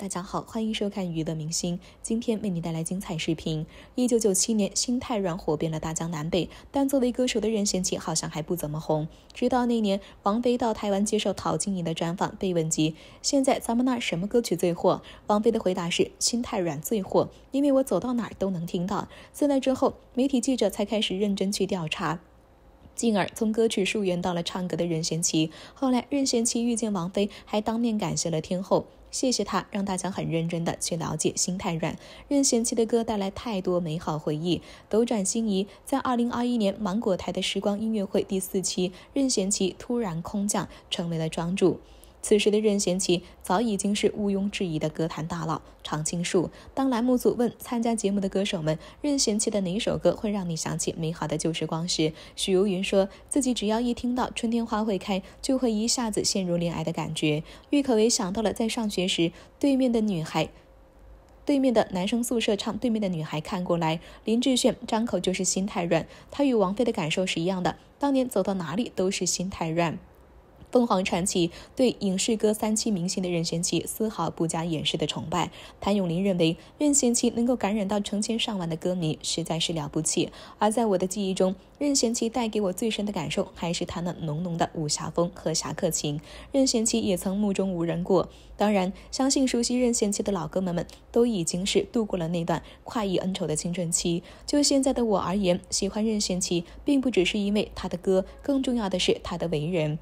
大家好，欢迎收看娱乐明星，今天为你带来精彩视频。一九九七年，《心太软》火遍了大江南北，但作为歌手的任贤齐好像还不怎么红。直到那年，王菲到台湾接受陶晶莹的专访，被问及现在咱们那什么歌曲最火，王菲的回答是《心太软》最火，因为我走到哪儿都能听到。自那之后，媒体记者才开始认真去调查，进而从歌曲溯源到了唱歌的任贤齐。后来，任贤齐遇见王菲，还当面感谢了天后。谢谢他，让大家很认真的去了解。心太软，任贤齐的歌带来太多美好回忆。斗转星移，在二零二一年芒果台的时光音乐会第四期，任贤齐突然空降，成为了庄主。此时的任贤齐早已经是毋庸置疑的歌坛大佬。常青树。当栏目组问参加节目的歌手们，任贤齐的哪首歌会让你想起美好的旧时光时，许茹芸说自己只要一听到《春天花会开》，就会一下子陷入恋爱的感觉。郁可唯想到了在上学时对面的女孩，对面的男生宿舍唱对面的女孩看过来。林志炫张口就是《心太软》，他与王菲的感受是一样的，当年走到哪里都是心太软。凤凰传奇对影视歌三栖明星的任贤齐丝毫不加掩饰的崇拜。谭咏麟认为任贤齐能够感染到成千上万的歌迷，实在是了不起。而在我的记忆中，任贤齐带给我最深的感受还是他那浓浓的武侠风和侠客情。任贤齐也曾目中无人过，当然，相信熟悉任贤齐的老哥们们都已经是度过了那段快意恩仇的青春期。就现在的我而言，喜欢任贤齐并不只是因为他的歌，更重要的是他的为人。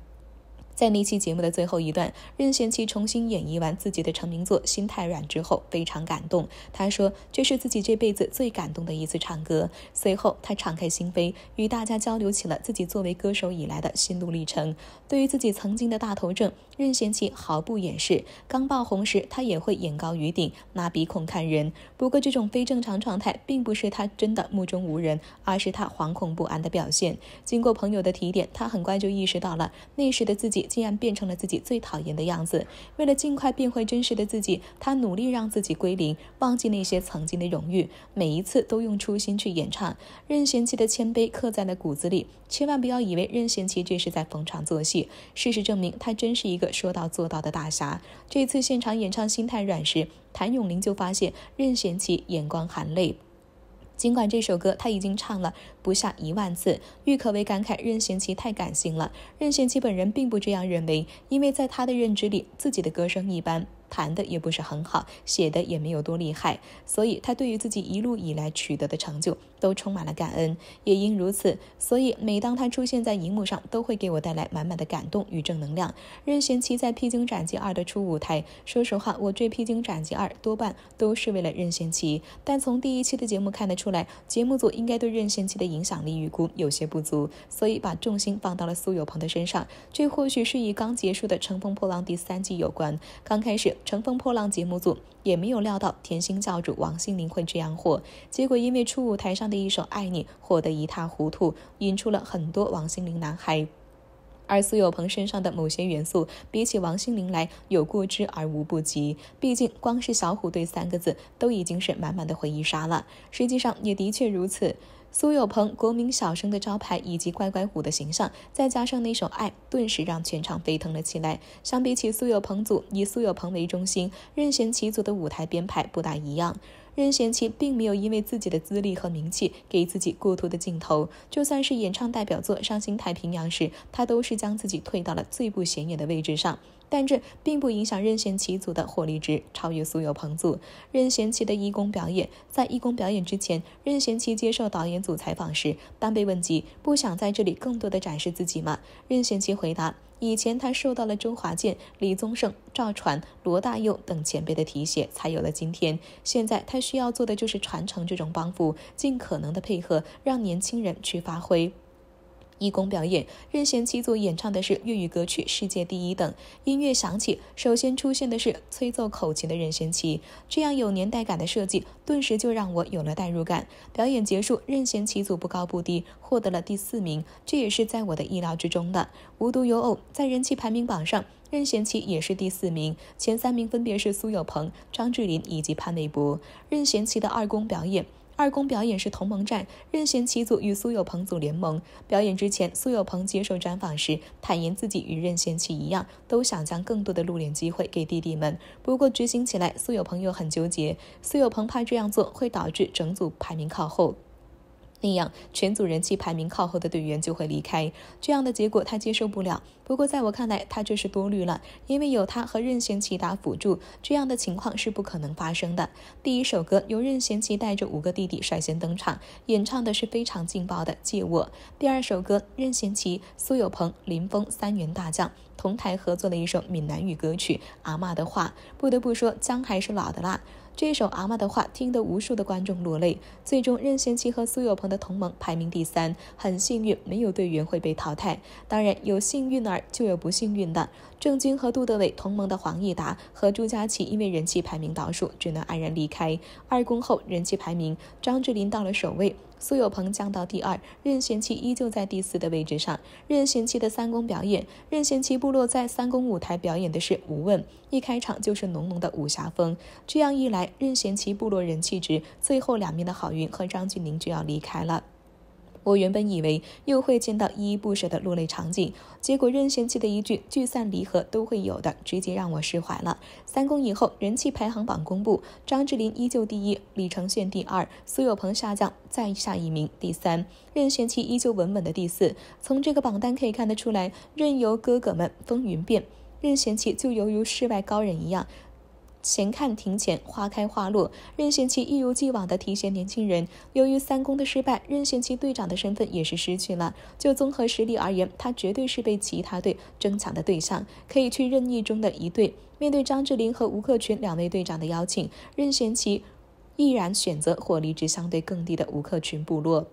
在那期节目的最后一段，任贤齐重新演绎完自己的成名作《心太软》之后，非常感动。他说：“这是自己这辈子最感动的一次唱歌。”随后，他敞开心扉，与大家交流起了自己作为歌手以来的心路历程。对于自己曾经的大头症，任贤齐毫不掩饰。刚爆红时，他也会眼高于顶，拿鼻孔看人。不过，这种非正常状态并不是他真的目中无人，而是他惶恐不安的表现。经过朋友的提点，他很快就意识到了那时的自己。竟然变成了自己最讨厌的样子。为了尽快变回真实的自己，他努力让自己归零，忘记那些曾经的荣誉。每一次都用初心去演唱，任贤齐的谦卑刻在了骨子里。千万不要以为任贤齐这是在逢场作戏，事实证明他真是一个说到做到的大侠。这次现场演唱《心太软》时，谭咏麟就发现任贤齐眼光含泪。尽管这首歌他已经唱了不下一万次，郁可唯感慨任贤齐太感性了。任贤齐本人并不这样认为，因为在他的认知里，自己的歌声一般。弹的也不是很好，写的也没有多厉害，所以他对于自己一路以来取得的成就都充满了感恩。也因如此，所以每当他出现在荧幕上，都会给我带来满满的感动与正能量。任贤齐在《披荆斩棘二》的初舞台，说实话，我追《披荆斩棘二》多半都是为了任贤齐，但从第一期的节目看得出来，节目组应该对任贤齐的影响力预估有些不足，所以把重心放到了苏有朋的身上。这或许是与刚结束的《乘风破浪第三季》有关。刚开始。乘风破浪节目组也没有料到甜心教主王心凌会这样火，结果因为初舞台上的一首《爱你》火得一塌糊涂，引出了很多王心凌男孩。而苏有朋身上的某些元素，比起王心凌来有过之而无不及。毕竟光是“小虎队”三个字都已经是满满的回忆杀了。实际上也的确如此。苏有朋国民小生的招牌，以及乖乖虎的形象，再加上那首《爱》，顿时让全场沸腾了起来。相比起苏有朋组，以苏有朋为中心，任贤齐组的舞台编排不大一样。任贤齐并没有因为自己的资历和名气给自己过多的镜头，就算是演唱代表作《伤心太平洋》时，他都是将自己退到了最不显眼的位置上。但这并不影响任贤齐组的火力值超越苏有朋组。任贤齐的义工表演，在义工表演之前，任贤齐接受导演组采访时，当被问及不想在这里更多的展示自己吗？任贤齐回答。以前他受到了周华健、李宗盛、赵传、罗大佑等前辈的提携，才有了今天。现在他需要做的就是传承这种帮扶，尽可能的配合，让年轻人去发挥。一公表演，任贤齐组演唱的是粤语歌曲《世界第一等》。音乐响起，首先出现的是吹奏口琴的任贤齐。这样有年代感的设计，顿时就让我有了代入感。表演结束，任贤齐组不高不低，获得了第四名，这也是在我的意料之中的。无独有偶，在人气排名榜上，任贤齐也是第四名。前三名分别是苏有朋、张智霖以及潘玮柏。任贤齐的二公表演。二宫表演是同盟战，任贤齐组与苏有朋组联盟表演之前，苏有朋接受专访时坦言自己与任贤齐一样，都想将更多的露脸机会给弟弟们。不过执行起来，苏有朋又很纠结，苏有朋怕这样做会导致整组排名靠后。那样，全组人气排名靠后的队员就会离开，这样的结果他接受不了。不过，在我看来，他这是多虑了，因为有他和任贤齐打辅助，这样的情况是不可能发生的。第一首歌由任贤齐带着五个弟弟率先登场，演唱的是非常劲爆的《借我》。第二首歌，任贤齐、苏有朋、林峰三员大将同台合作的一首闽南语歌曲《阿妈的话》。不得不说，姜还是老的辣。这首阿妈的话听得无数的观众落泪。最终，任贤齐和苏有朋的同盟排名第三，很幸运没有队员会被淘汰。当然，有幸运儿就有不幸运的。郑钧和杜德伟同盟的黄义达和朱佳琪因为人气排名倒数，只能黯然离开。二公后人气排名，张智霖到了首位。苏有朋降到第二，任贤齐依旧在第四的位置上。任贤齐的三公表演，任贤齐部落在三公舞台表演的是《无问》，一开场就是浓浓的武侠风。这样一来，任贤齐部落人气值最后两面的好运和张俊宁就要离开了。我原本以为又会见到依依不舍的落泪场景，结果任贤齐的一句“聚散离合都会有的”直接让我释怀了。三公以后人气排行榜公布，张智霖依旧第一，李承铉第二，苏有朋下降再下一名，第三，任贤齐依旧稳稳的第四。从这个榜单可以看得出来，任由哥哥们风云变，任贤齐就犹如世外高人一样。闲看庭前花开花落，任贤齐一如既往的提携年轻人。由于三公的失败，任贤齐队长的身份也是失去了。就综合实力而言，他绝对是被其他队争抢的对象，可以去任意中的一队。面对张智霖和吴克群两位队长的邀请，任贤齐毅然选择火力值相对更低的吴克群部落。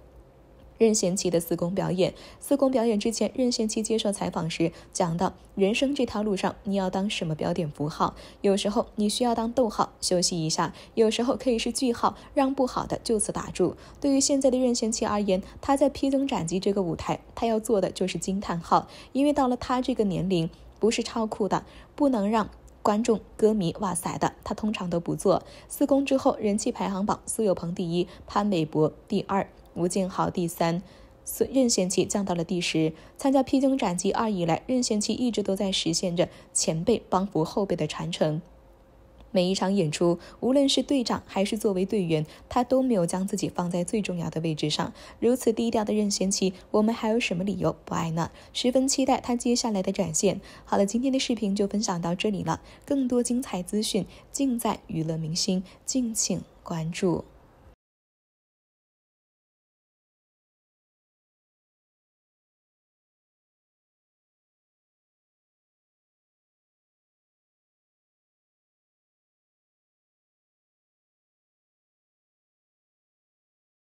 任贤齐的四公表演，四公表演之前，任贤齐接受采访时讲到：“人生这条路上，你要当什么标点符号？有时候你需要当逗号，休息一下；有时候可以是句号，让不好的就此打住。”对于现在的任贤齐而言，他在披荆斩棘这个舞台，他要做的就是惊叹号，因为到了他这个年龄，不是超酷的，不能让观众、歌迷哇塞的，他通常都不做。四公之后，人气排行榜苏有朋第一，潘玮柏第二。吴建豪第三，孙任贤齐降到了第十。参加《披荆斩棘二》以来，任贤齐一直都在实现着前辈帮扶后辈的传承。每一场演出，无论是队长还是作为队员，他都没有将自己放在最重要的位置上。如此低调的任贤齐，我们还有什么理由不爱呢？十分期待他接下来的展现。好了，今天的视频就分享到这里了。更多精彩资讯尽在娱乐明星，敬请关注。